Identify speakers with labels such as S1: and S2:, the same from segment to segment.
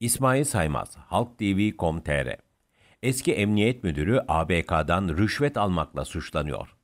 S1: İsmail Saymaz, HalkTV.com.tr Eski Emniyet Müdürü ABK'dan rüşvet almakla suçlanıyor.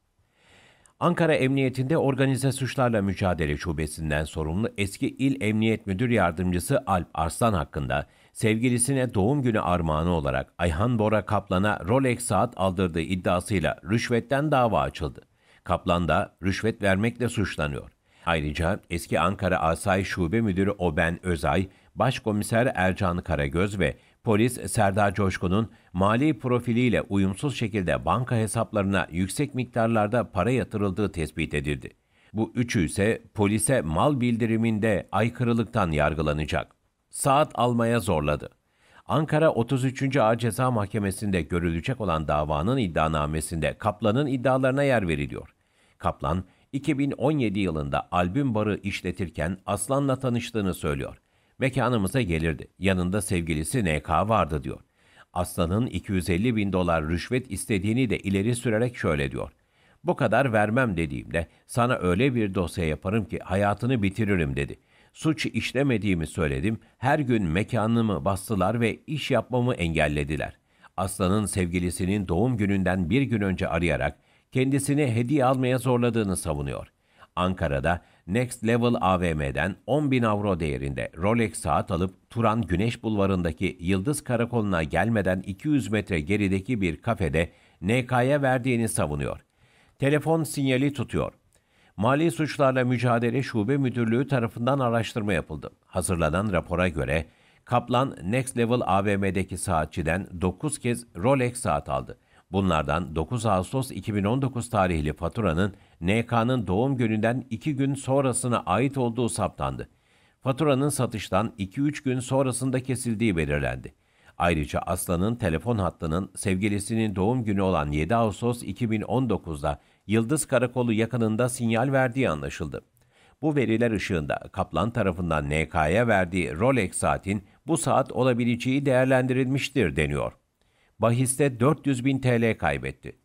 S1: Ankara Emniyetinde Organize Suçlarla Mücadele Şubesinden sorumlu eski İl Emniyet Müdür Yardımcısı Alp Arslan hakkında sevgilisine doğum günü armağanı olarak Ayhan Bora Kaplan'a Rolex saat aldırdığı iddiasıyla rüşvetten dava açıldı. Kaplan da rüşvet vermekle suçlanıyor. Ayrıca eski Ankara Asay Şube Müdürü Oben Özay, Başkomiser Ercan Karagöz ve polis Serdar Coşkun'un mali profiliyle uyumsuz şekilde banka hesaplarına yüksek miktarlarda para yatırıldığı tespit edildi. Bu üçü ise polise mal bildiriminde aykırılıktan yargılanacak. Saat almaya zorladı. Ankara 33. Ağır Ceza Mahkemesi'nde görülecek olan davanın iddianamesinde Kaplan'ın iddialarına yer veriliyor. Kaplan, 2017 yılında albüm barı işletirken Aslan'la tanıştığını söylüyor. Mekanımıza gelirdi. Yanında sevgilisi NK vardı diyor. Aslan'ın 250 bin dolar rüşvet istediğini de ileri sürerek şöyle diyor. Bu kadar vermem dediğimde sana öyle bir dosya yaparım ki hayatını bitiririm dedi. Suç işlemediğimi söyledim. Her gün mekanımı bastılar ve iş yapmamı engellediler. Aslan'ın sevgilisinin doğum gününden bir gün önce arayarak kendisini hediye almaya zorladığını savunuyor. Ankara'da Next Level AVM'den 10 bin avro değerinde Rolex saat alıp Turan Güneş Bulvarı'ndaki Yıldız Karakolu'na gelmeden 200 metre gerideki bir kafede NK'ya verdiğini savunuyor. Telefon sinyali tutuyor. Mali Suçlarla Mücadele Şube Müdürlüğü tarafından araştırma yapıldı. Hazırlanan rapora göre Kaplan Next Level AVM'deki saatçiden 9 kez Rolex saat aldı. Bunlardan 9 Ağustos 2019 tarihli faturanın NK'nın doğum gününden 2 gün sonrasına ait olduğu saptandı. Faturanın satıştan 2-3 gün sonrasında kesildiği belirlendi. Ayrıca Aslan'ın telefon hattının sevgilisinin doğum günü olan 7 Ağustos 2019'da Yıldız Karakolu yakınında sinyal verdiği anlaşıldı. Bu veriler ışığında Kaplan tarafından NK'ya verdiği Rolex saatin bu saat olabileceği değerlendirilmiştir deniyor. Bahiste 400 bin TL kaybetti.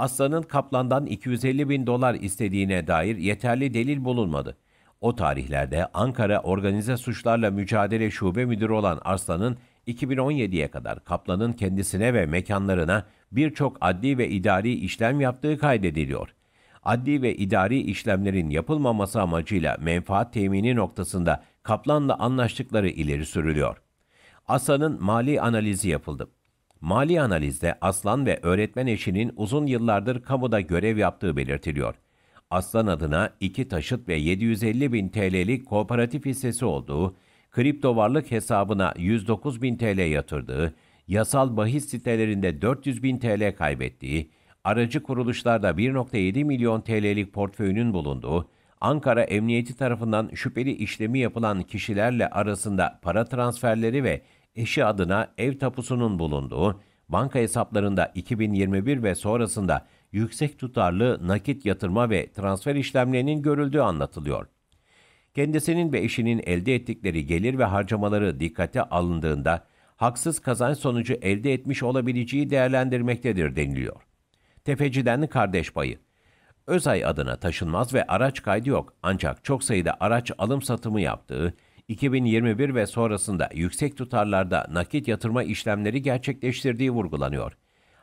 S1: Aslan'ın Kaplan'dan 250 bin dolar istediğine dair yeterli delil bulunmadı. O tarihlerde Ankara Organize Suçlarla Mücadele Şube Müdürü olan Aslan'ın 2017'ye kadar Kaplan'ın kendisine ve mekanlarına birçok adli ve idari işlem yaptığı kaydediliyor. Adli ve idari işlemlerin yapılmaması amacıyla menfaat temini noktasında Kaplan'la anlaştıkları ileri sürülüyor. Aslan'ın mali analizi yapıldı. Mali analizde Aslan ve öğretmen eşinin uzun yıllardır kamuda görev yaptığı belirtiliyor. Aslan adına iki taşıt ve 750 bin TL'lik kooperatif hissesi olduğu, kripto varlık hesabına 109 bin TL yatırdığı, yasal bahis sitelerinde 400 bin TL kaybettiği, aracı kuruluşlarda 1.7 milyon TL'lik portföyünün bulunduğu, Ankara Emniyeti tarafından şüpheli işlemi yapılan kişilerle arasında para transferleri ve eşi adına ev tapusunun bulunduğu, banka hesaplarında 2021 ve sonrasında yüksek tutarlı nakit yatırma ve transfer işlemlerinin görüldüğü anlatılıyor. Kendisinin ve eşinin elde ettikleri gelir ve harcamaları dikkate alındığında haksız kazanç sonucu elde etmiş olabileceği değerlendirmektedir deniliyor. Tefeciden kardeş bayı Özay adına taşınmaz ve araç kaydı yok ancak çok sayıda araç alım satımı yaptığı, 2021 ve sonrasında yüksek tutarlarda nakit yatırma işlemleri gerçekleştirdiği vurgulanıyor.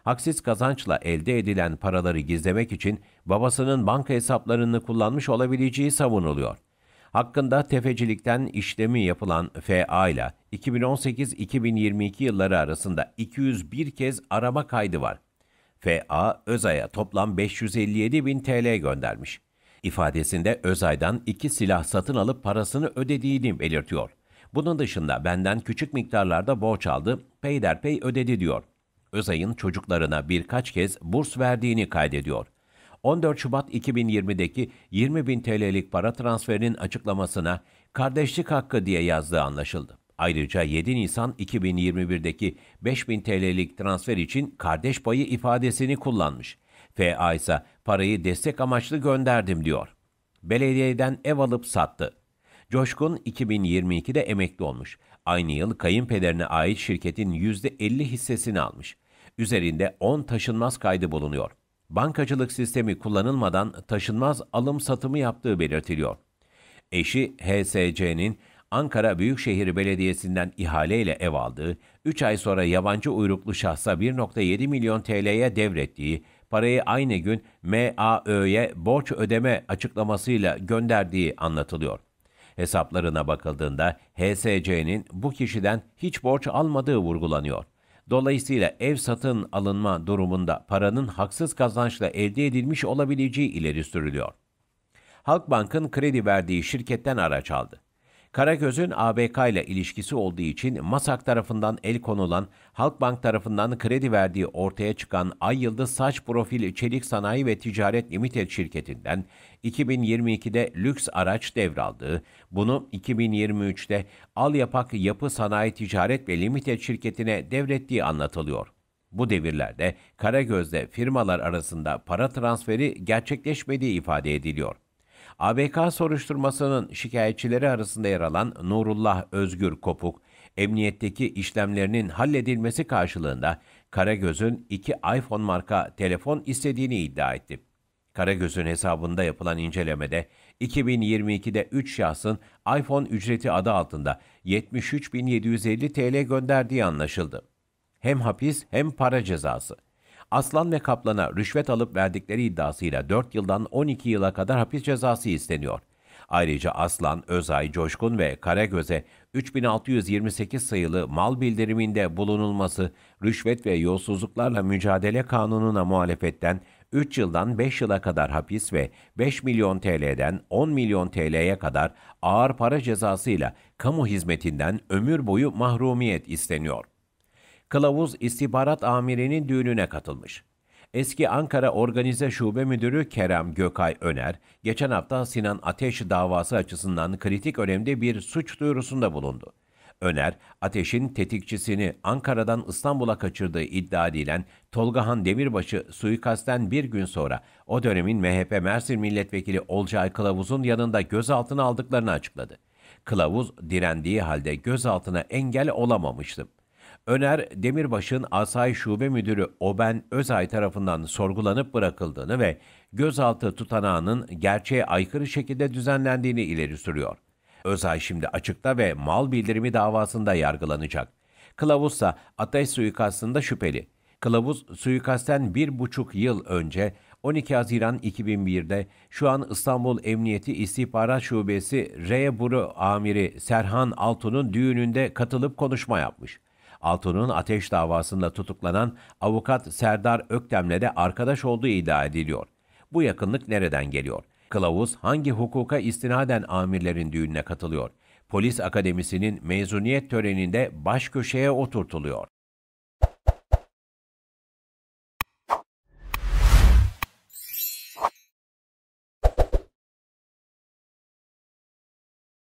S1: Haksiz kazançla elde edilen paraları gizlemek için babasının banka hesaplarını kullanmış olabileceği savunuluyor. Hakkında tefecilikten işlemi yapılan FA ile 2018-2022 yılları arasında 201 kez arama kaydı var. FA, Özay'a toplam 557 bin TL göndermiş. İfadesinde Özay'dan iki silah satın alıp parasını ödediğini belirtiyor. Bunun dışında benden küçük miktarlarda borç aldı, peyderpey ödedi diyor. Özay'ın çocuklarına birkaç kez burs verdiğini kaydediyor. 14 Şubat 2020'deki 20 bin TL'lik para transferinin açıklamasına kardeşlik hakkı diye yazdığı anlaşıldı. Ayrıca 7 Nisan 2021'deki 5 5000 TL'lik transfer için kardeş payı ifadesini kullanmış. FA ise parayı destek amaçlı gönderdim diyor. Belediyeden ev alıp sattı. Coşkun 2022'de emekli olmuş. Aynı yıl kayınpederine ait şirketin %50 hissesini almış. Üzerinde 10 taşınmaz kaydı bulunuyor. Bankacılık sistemi kullanılmadan taşınmaz alım satımı yaptığı belirtiliyor. Eşi HSC'nin Ankara Büyükşehir Belediyesi'nden ihaleyle ev aldığı, 3 ay sonra yabancı uyruklu şahsa 1.7 milyon TL'ye devrettiği parayı aynı gün MAÖ'ye borç ödeme açıklamasıyla gönderdiği anlatılıyor. Hesaplarına bakıldığında HSC'nin bu kişiden hiç borç almadığı vurgulanıyor. Dolayısıyla ev satın alınma durumunda paranın haksız kazançla elde edilmiş olabileceği ileri sürülüyor. Halkbank'ın kredi verdiği şirketten araç aldı. Karagöz'ün ABK ile ilişkisi olduğu için MASAK tarafından el konulan, Halkbank tarafından kredi verdiği ortaya çıkan Ay Yıldız Saç Profil Çelik Sanayi ve Ticaret Limited şirketinden 2022'de lüks araç devraldığı, bunu 2023'te Al Yapak Yapı Sanayi Ticaret ve Limited şirketine devrettiği anlatılıyor. Bu devirlerde Karagöz'de firmalar arasında para transferi gerçekleşmediği ifade ediliyor. ABK soruşturmasının şikayetçileri arasında yer alan Nurullah Özgür Kopuk, emniyetteki işlemlerinin halledilmesi karşılığında Karagöz'ün iki iPhone marka telefon istediğini iddia etti. Karagöz'ün hesabında yapılan incelemede 2022'de 3 şahsın iPhone ücreti adı altında 73.750 TL gönderdiği anlaşıldı. Hem hapis hem para cezası. Aslan ve Kaplan'a rüşvet alıp verdikleri iddiasıyla 4 yıldan 12 yıla kadar hapis cezası isteniyor. Ayrıca Aslan, Özay, Coşkun ve Karagöz'e 3628 sayılı mal bildiriminde bulunulması rüşvet ve yolsuzluklarla mücadele kanununa muhalefetten 3 yıldan 5 yıla kadar hapis ve 5 milyon TL'den 10 milyon TL'ye kadar ağır para cezasıyla kamu hizmetinden ömür boyu mahrumiyet isteniyor kılavuz istihbarat amirinin düğününe katılmış. Eski Ankara Organize Şube Müdürü Kerem Gökay Öner, geçen hafta Sinan Ateş davası açısından kritik önemde bir suç duyurusunda bulundu. Öner, Ateş'in tetikçisini Ankara'dan İstanbul'a kaçırdığı iddia edilen Tolgahan Demirbaş'ı suikasten bir gün sonra o dönemin MHP Mersin Milletvekili Olcay Kılavuz'un yanında gözaltına aldıklarını açıkladı. Kılavuz direndiği halde gözaltına engel olamamıştı. Öner, Demirbaş'ın Asay Şube Müdürü Oben Özay tarafından sorgulanıp bırakıldığını ve gözaltı tutanağının gerçeğe aykırı şekilde düzenlendiğini ileri sürüyor. Özay şimdi açıkta ve mal bildirimi davasında yargılanacak. Kılavuz ise ateş suikastında şüpheli. Kılavuz suikasten bir buçuk yıl önce 12 Haziran 2001'de şu an İstanbul Emniyeti İstihbarat Şubesi R. Buru Amiri Serhan Altun'un düğününde katılıp konuşma yapmış. Altun'un ateş davasında tutuklanan avukat Serdar Öktem'le de arkadaş olduğu iddia ediliyor. Bu yakınlık nereden geliyor? Kılavuz hangi hukuka istinaden amirlerin düğününe katılıyor? Polis Akademisi'nin mezuniyet töreninde baş köşeye oturtuluyor.